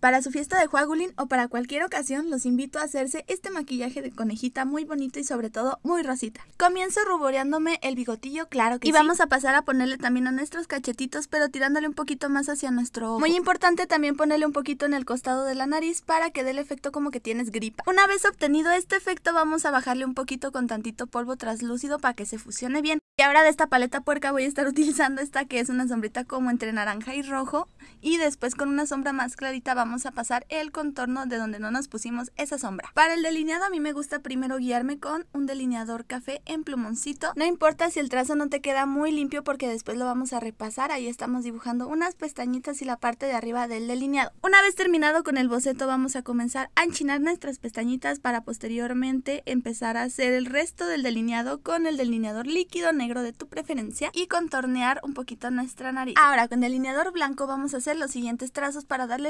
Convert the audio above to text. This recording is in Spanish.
para su fiesta de Juagulín o para cualquier ocasión, los invito a hacerse este maquillaje de conejita muy bonito y sobre todo muy rosita. Comienzo ruboreándome el bigotillo, claro que y sí. Y vamos a pasar a ponerle también a nuestros cachetitos, pero tirándole un poquito más hacia nuestro ojo. Muy importante también ponerle un poquito en el costado de la nariz para que dé el efecto como que tienes gripa. Una vez obtenido este efecto, vamos a bajarle un poquito con tantito polvo traslúcido para que se fusione bien. Y ahora de esta paleta puerca voy a estar utilizando esta que es una sombrita como entre naranja y rojo y después con una sombra más clarita vamos a pasar el contorno de donde no nos pusimos esa sombra. Para el delineado a mí me gusta primero guiarme con un delineador café en plumoncito. No importa si el trazo no te queda muy limpio porque después lo vamos a repasar. Ahí estamos dibujando unas pestañitas y la parte de arriba del delineado. Una vez terminado con el boceto vamos a comenzar a enchinar nuestras pestañitas para posteriormente empezar a hacer el resto del delineado con el delineador líquido negro de tu preferencia y contornear un poquito nuestra nariz. Ahora con delineador blanco vamos a hacer los siguientes trazos para darle